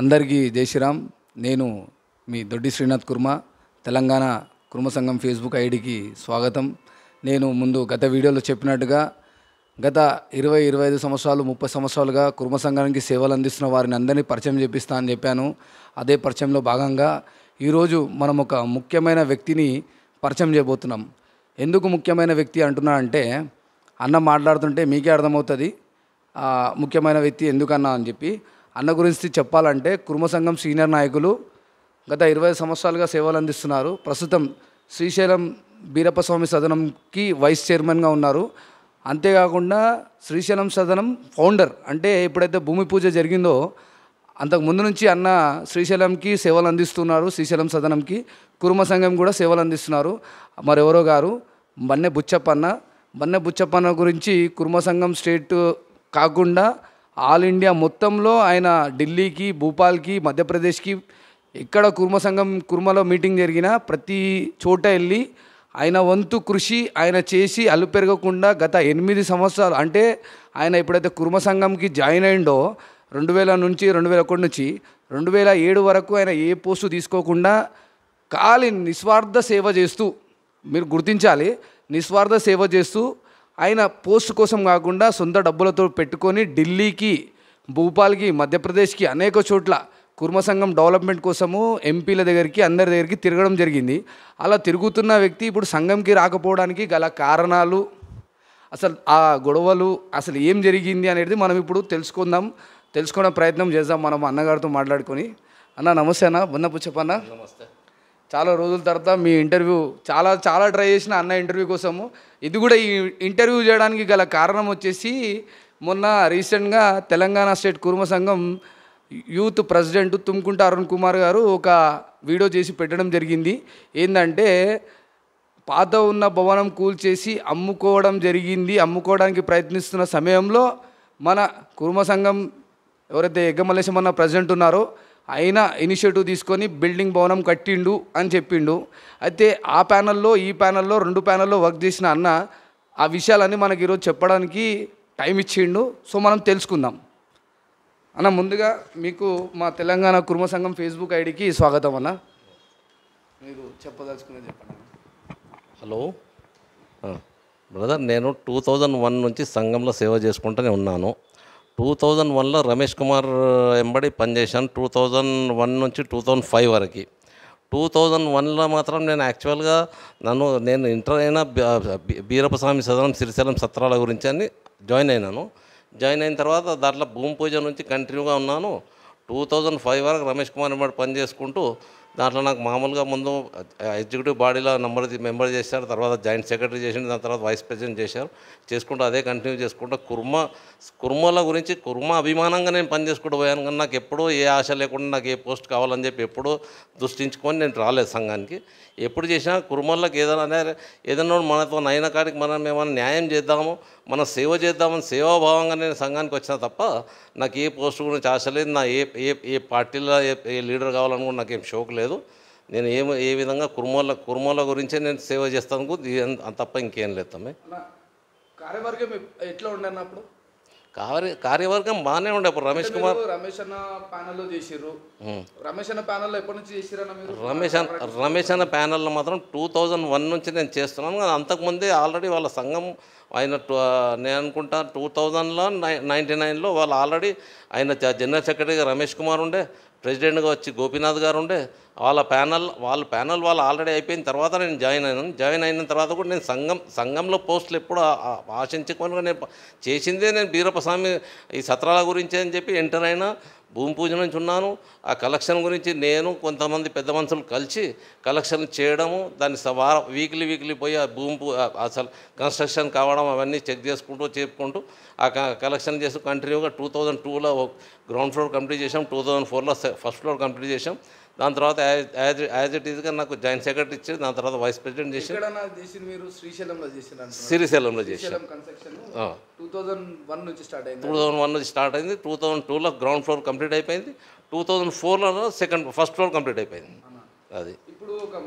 అందరికీ జయశ్రీరామ్ నేను మీ దొడ్డి శ్రీనాథ్ కుర్మ తెలంగాణ కుర్మ సంఘం ఫేస్బుక్ ఐడికి స్వాగతం నేను ముందు గత వీడియోలో చెప్పినట్టుగా గత ఇరవై ఇరవై ఐదు సంవత్సరాలు ముప్పై సంవత్సరాలుగా కుర్మ సంఘానికి సేవలు అందిస్తున్న వారిని అందరినీ పరిచయం చేపిస్తా అని చెప్పాను అదే పరిచయంలో భాగంగా ఈరోజు మనం ఒక ముఖ్యమైన వ్యక్తిని పరిచయం చేయబోతున్నాం ఎందుకు ముఖ్యమైన వ్యక్తి అంటున్నా అంటే అన్న మాట్లాడుతుంటే మీకే అర్థమవుతుంది ముఖ్యమైన వ్యక్తి ఎందుకన్నా అని చెప్పి అన్న గురించి చెప్పాలంటే కుర్మ సంఘం సీనియర్ నాయకులు గత ఇరవై సంవత్సరాలుగా సేవలు అందిస్తున్నారు ప్రస్తుతం శ్రీశైలం బీరప్ప స్వామి సదనంకి వైస్ చైర్మన్గా ఉన్నారు అంతేకాకుండా శ్రీశైలం సదనం ఫౌండర్ అంటే ఎప్పుడైతే భూమి పూజ జరిగిందో అంతకు ముందు నుంచి అన్న శ్రీశైలంకి సేవలు అందిస్తున్నారు శ్రీశైలం సదనంకి కుర్మ సంఘం కూడా సేవలు అందిస్తున్నారు మరెవరో గారు బన్నె బుచ్చప్పన్న బన్నె బుచ్చప్పన్న గురించి కుర్మ సంఘం స్టేట్ కాకుండా ఆల్ ఇండియా మొత్తంలో ఆయన ఢిల్లీకి భూపాల్కి మధ్యప్రదేశ్కి ఎక్కడ కుర్మ సంఘం కుర్మలో మీటింగ్ జరిగినా ప్రతి చోట వెళ్ళి ఆయన వంతు కృషి ఆయన చేసి అల్లు పెరగకుండా గత ఎనిమిది సంవత్సరాలు అంటే ఆయన ఎప్పుడైతే కుర్మ సంఘంకి జాయిన్ అయిండో రెండు వేల నుంచి రెండు వేల ఒకటి నుంచి రెండు వేల ఏడు వరకు ఆయన ఏ పోస్టు తీసుకోకుండా ఖాళీ నిస్వార్థ సేవ చేస్తూ మీరు గుర్తించాలి నిస్వార్థ సేవ చేస్తూ ఆయన పోస్టు కోసం కాకుండా సొంత డబ్బులతో పెట్టుకొని ఢిల్లీకి భూపాల్కి మధ్యప్రదేశ్కి అనేక చోట్ల కుర్మ సంఘం డెవలప్మెంట్ కోసము ఎంపీల దగ్గరికి అందరి దగ్గరికి తిరగడం జరిగింది అలా తిరుగుతున్న వ్యక్తి ఇప్పుడు సంఘంకి రాకపోవడానికి గల కారణాలు అసలు ఆ గొడవలు అసలు ఏం జరిగింది అనేది మనం ఇప్పుడు తెలుసుకుందాం తెలుసుకునే ప్రయత్నం చేద్దాం మనం అన్నగారితో మాట్లాడుకొని అన్న నమస్తే అన్న బున్నపు చెప్పన్న నమస్తే చాలా రోజుల తర్వాత మీ ఇంటర్వ్యూ చాలా చాలా ట్రై చేసిన అన్న ఇంటర్వ్యూ కోసము ఇది కూడా ఈ ఇంటర్వ్యూ చేయడానికి గల కారణం వచ్చేసి మొన్న రీసెంట్గా Telangana state Kurma Sangham youth president Tumkunta Arun Kumar garu ఒక వీడియో చేసి పెట్టడం జరిగింది ఏంటంటే పాత ఉన్న భవనం కూల్చేసి అమ్ముకోవడం జరిగింది అమ్ముకోవడానికి ప్రయత్నిస్తున్న సమయంలో మన కుర్మ సంఘం ఎవరైతే అన్న ప్రెసిడెంట్ ఉన్నారో ఆయన ఇనిషియేటివ్ తీసుకొని బిల్డింగ్ భవనం కట్టిండు అని చెప్పిండు అయితే ఆ ప్యానల్లో ఈ ప్యానల్లో రెండు ప్యానల్లో వర్క్ చేసిన అన్న ఆ విషయాలన్నీ మనకి ఈరోజు చెప్పడానికి టైం ఇచ్చిండు సో మనం తెలుసుకుందాం అన్న ముందుగా మీకు మా తెలంగాణ కుర్మ సంఘం ఫేస్బుక్ ఐడికి స్వాగతం అన్న మీరు చెప్పదలుచుకునేది చెప్పండి హలో బ్రదర్ నేను టూ థౌజండ్ వన్ నుంచి సంఘంలో సేవ చేసుకుంటూనే ఉన్నాను టూ థౌజండ్ వన్లో రమేష్ కుమార్ ఎంబడి పనిచేశాను టూ థౌజండ్ వన్ నుంచి టూ థౌజండ్ ఫైవ్ వరకు టూ థౌజండ్ వన్లో మాత్రం నేను యాక్చువల్గా నన్ను నేను ఇంటర్ అయిన బీరప్పస్వామి సదనం సిరిశైలం సత్రాల గురించి అని జాయిన్ అయినాను జాయిన్ అయిన తర్వాత దాంట్లో భూమి పూజ నుంచి కంటిన్యూగా ఉన్నాను టూ థౌజండ్ ఫైవ్ వరకు రమేష్ కుమార్ ఎంబడి పనిచేసుకుంటూ దాంట్లో నాకు మామూలుగా ముందు ఎగ్జిక్యూటివ్ బాడీలో నెంబర్ మెంబర్ చేశారు తర్వాత జాయింట్ సెక్రటరీ చేసిండు దాని తర్వాత వైస్ ప్రెసిడెంట్ చేశారు చేసుకుంటూ అదే కంటిన్యూ చేసుకుంటూ కుర్మ కుర్మల గురించి కుర్మ అభిమానంగా నేను పని చేసుకుంటూ పోయాను కానీ నాకు ఎప్పుడూ ఏ ఆశ లేకుండా నాకు ఏ పోస్ట్ కావాలని చెప్పి ఎప్పుడూ దృష్టించుకొని నేను రాలేదు సంఘానికి ఎప్పుడు చేసినా కుర్మల్లోకి ఏదైనా ఏదైనా మనతో నయన కాడికి మనం ఏమైనా న్యాయం చేద్దాము మన సేవ చేద్దామని సేవాభావంగా నేను సంఘానికి వచ్చిన తప్ప నాకు ఏ పోస్ట్ గురించి ఆశ లేదు నా ఏ ఏ పార్టీలో ఏ లీడర్ కావాలని కూడా నాకేం షోక్ లేదు లేదు నేను ఏ ఏ విధంగా కుర్మోల కుర్మోల గురించే నేను సేవ చేస్తాను తప్ప ఇంకేం లేదు తమ్మే కార్యవర్గం ఎట్లా ఉండను అప్పుడు కార్య కార్యవర్గం బాగానే ఉండే రమేష్ కుమార్ రమేష్ అన్న ప్యానల్ రమేష్ అన్న ప్యానల్ ఎప్పటి నుంచి రమేష్ అన్న రమేష్ అన్న ప్యానల్లో మాత్రం టూ థౌజండ్ వన్ నుంచి నేను చేస్తున్నాను కానీ అంతకుముందే ఆల్రెడీ వాళ్ళ సంఘం ఆయన నేను అనుకుంటా టూ థౌజండ్లో నైంటీ నైన్లో వాళ్ళు ఆల్రెడీ ఆయన జనరల్ సెక్రటరీగా రమేష్ కుమార్ ఉండే ప్రెసిడెంట్గా వచ్చి గోపీనాథ్ గారు ఉండే వాళ్ళ ప్యానల్ వాళ్ళ ప్యానల్ వాళ్ళు ఆల్రెడీ అయిపోయిన తర్వాత నేను జాయిన్ అయినాను జాయిన్ అయిన తర్వాత కూడా నేను సంఘం సంఘంలో పోస్టులు ఎప్పుడు ఆశించకుండా నేను చేసిందే నేను బీరప్పస్వామి ఈ సత్రాల గురించి అని చెప్పి ఎంటర్ అయినా భూమి పూజ నుంచి ఉన్నాను ఆ కలెక్షన్ గురించి నేను కొంతమంది పెద్ద మనుషులు కలిసి కలెక్షన్ చేయడము దాన్ని వార వీక్లీ వీక్లీ పోయి ఆ భూమి పూ అసలు కన్స్ట్రక్షన్ కావడం అవన్నీ చెక్ చేసుకుంటూ చెప్పుకుంటూ ఆ కలెక్షన్ చేసి కంటిన్యూగా టూ థౌజండ్ టూలో గ్రౌండ్ ఫ్లోర్ కంప్లీట్ చేసాం టూ థౌజండ్ ఫోర్లో ఫస్ట్ ఫ్లోర్ కంప్లీట్ చేసాం దాని తర్వాత యాజ్ యాజ్ ఇట్ ఈజ్గా నాకు జాయింట్ సెక్రటరీ ఇచ్చారు దాని తర్వాత వైస్ ప్రెసిడెంట్ చేశారు మీరు శ్రీశైలంలో చేశాను శ్రీశైలంలో టూ థౌజండ్ వన్ నుంచి స్టార్ట్ అయింది టూ థౌజండ్ వన్ నుంచి స్టార్ట్ అయింది టూ థౌజండ్ టూలో గ్రౌండ్ ఫ్లోర్ కంప్లీట్ అయిపోయింది టూ థౌజండ్ ఫోర్లో సెకండ్ ఫస్ట్ ఫ్లోర్ కంప్లీట్ అయిపోయింది అది ఇప్పుడు